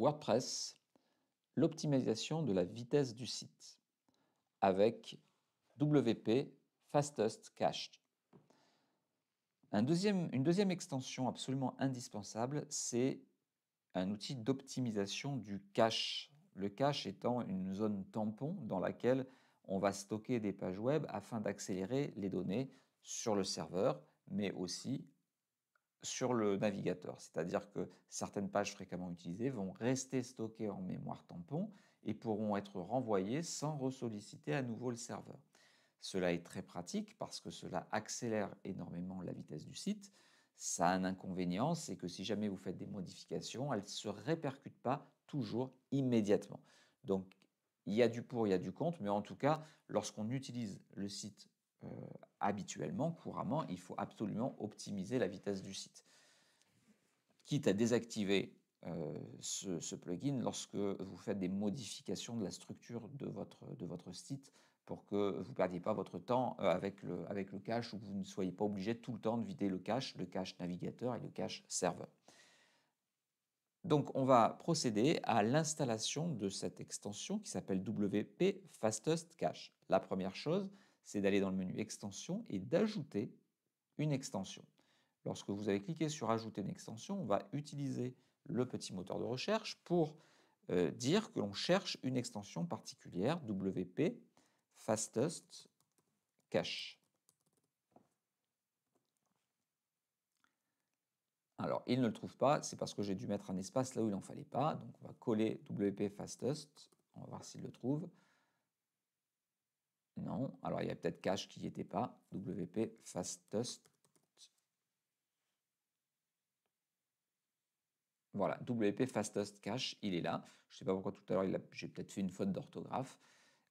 WordPress, l'optimisation de la vitesse du site avec WP Fastest Cache. Un deuxième, une deuxième extension absolument indispensable, c'est un outil d'optimisation du cache. Le cache étant une zone tampon dans laquelle on va stocker des pages web afin d'accélérer les données sur le serveur, mais aussi sur le navigateur. C'est-à-dire que certaines pages fréquemment utilisées vont rester stockées en mémoire tampon et pourront être renvoyées sans ressolliciter à nouveau le serveur. Cela est très pratique parce que cela accélère énormément la vitesse du site. Ça a un inconvénient, c'est que si jamais vous faites des modifications, elles ne se répercutent pas toujours immédiatement. Donc il y a du pour, il y a du contre, mais en tout cas, lorsqu'on utilise le site euh, habituellement, couramment, il faut absolument optimiser la vitesse du site. Quitte à désactiver euh, ce, plugin lorsque vous faites des modifications de la structure de votre, de votre site pour que vous ne perdiez pas votre temps euh, avec le, avec le cache ou que vous ne soyez pas obligé tout le temps de vider le cache, le cache navigateur et le cache serveur. Donc on va procéder à l'installation de cette extension qui s'appelle WP Fastest Cache. La première chose, c'est d'aller dans le menu extension et d'ajouter une extension. Lorsque vous avez cliqué sur ajouter une extension, on va utiliser le petit moteur de recherche pour euh, dire que l'on cherche une extension particulière WP fastest cache. Alors, il ne le trouve pas, c'est parce que j'ai dû mettre un espace là où il n'en fallait pas. Donc, on va coller WP fastest, on va voir s'il le trouve. Non. Alors, il y a peut-être cache qui n'y était pas. WP fastest. Voilà, WP fastest cache, il est là. Je ne sais pas pourquoi tout à l'heure, j'ai peut-être fait une faute d'orthographe.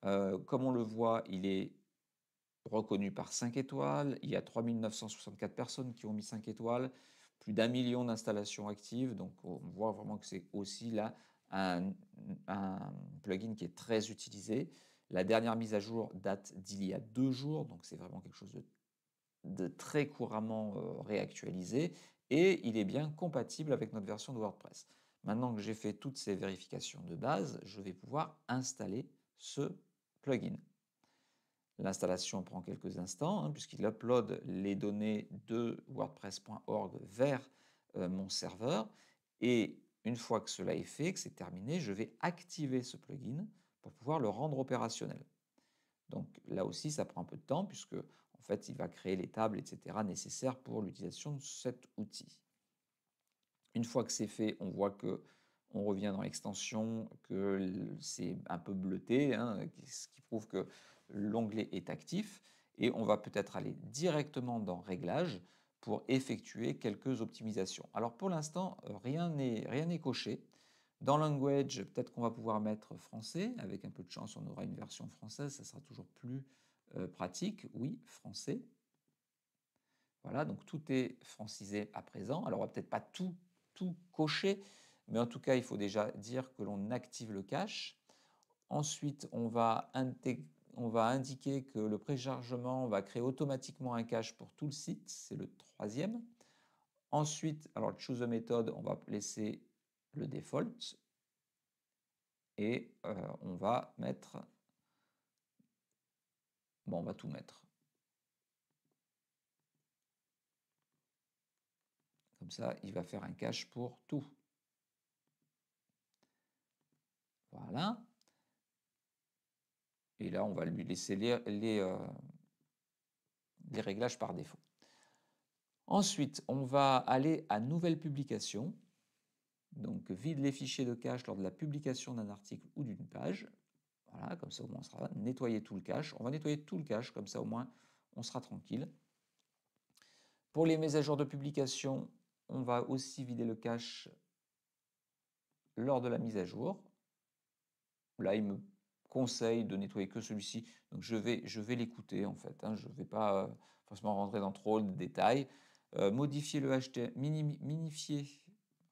Euh, comme on le voit, il est reconnu par 5 étoiles. Il y a 3964 personnes qui ont mis 5 étoiles. Plus d'un million d'installations actives. Donc, on voit vraiment que c'est aussi là un plugin qui est très utilisé. La dernière mise à jour date d'il y a deux jours, donc c'est vraiment quelque chose de, très couramment euh, réactualisé, et il est bien compatible avec notre version de WordPress. Maintenant que j'ai fait toutes ces vérifications de base, je vais pouvoir installer ce plugin. L'installation prend quelques instants, hein, puisqu'il upload les données de wordpress.org vers euh, mon serveur. Et une fois que cela est fait, que c'est terminé, je vais activer ce plugin pour pouvoir le rendre opérationnel. Donc là aussi, ça prend un peu de temps puisque en fait, il va créer les tables, etc., nécessaires pour l'utilisation de cet outil. Une fois que c'est fait, on voit que on revient dans l'extension, que c'est un peu bleuté, hein, ce qui prouve que l'onglet est actif. Et on va peut-être aller directement dans Réglages pour effectuer quelques optimisations. Alors pour l'instant, rien n'est coché. Dans Language, peut-être qu'on va pouvoir mettre français. Avec un peu de chance, on aura une version française. Ça sera toujours plus euh, pratique. Oui, français. Voilà, donc tout est francisé à présent. Alors, on va peut-être pas tout, tout cocher, mais en tout cas, il faut déjà dire que l'on active le cache. Ensuite, on va, on va indiquer que le préchargement va créer automatiquement un cache pour tout le site. C'est le troisième. Ensuite, alors choose a method », on va laisser le default et euh, on va mettre bon on va tout mettre comme ça il va faire un cache pour tout voilà et là on va lui laisser les, les, euh, les réglages par défaut ensuite on va aller à nouvelle publication donc vide les fichiers de cache lors de la publication d'un article ou d'une page. Voilà, comme ça au moins on sera nettoyer tout le cache. On va nettoyer tout le cache, comme ça au moins on sera tranquille. Pour les mises à jour de publication, on va aussi vider le cache lors de la mise à jour. Là, il me conseille de nettoyer que celui-ci. Donc je vais, je vais l'écouter en fait. Hein. Je ne vais pas euh, forcément rentrer dans trop de détails. Euh, modifier le HTML, minifier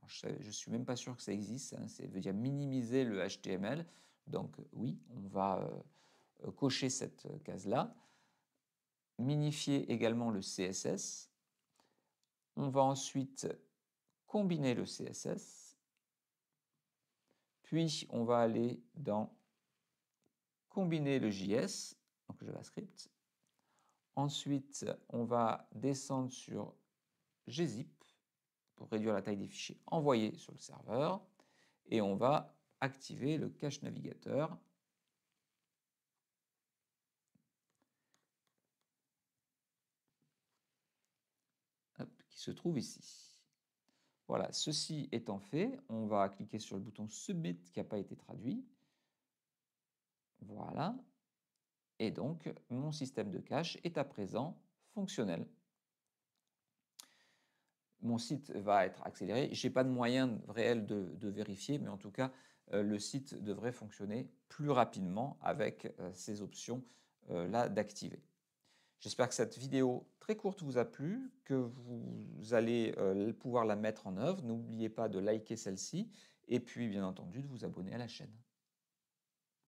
je ne suis même pas sûr que ça existe. ça hein. veut dire minimiser le HTML. Donc oui, on va euh, cocher cette euh, case-là. Minifier également le CSS. On va ensuite combiner le CSS. Puis on va aller dans combiner le JS, donc JavaScript. Ensuite, on va descendre sur gzip pour réduire la taille des fichiers envoyés sur le serveur. Et on va activer le cache navigateur. qui se trouve ici. Voilà, ceci étant fait, on va cliquer sur le bouton Submit qui n'a pas été traduit. Voilà. Et donc, mon système de cache est à présent fonctionnel mon site va être accéléré. Je n'ai pas de moyen réel de, vérifier, mais en tout cas, euh, le site devrait fonctionner plus rapidement avec euh, ces options-là euh, d'activer. J'espère que cette vidéo très courte vous a plu, que vous allez pouvoir la mettre en œuvre. N'oubliez pas de liker celle-ci et puis, bien entendu, de vous abonner à la chaîne.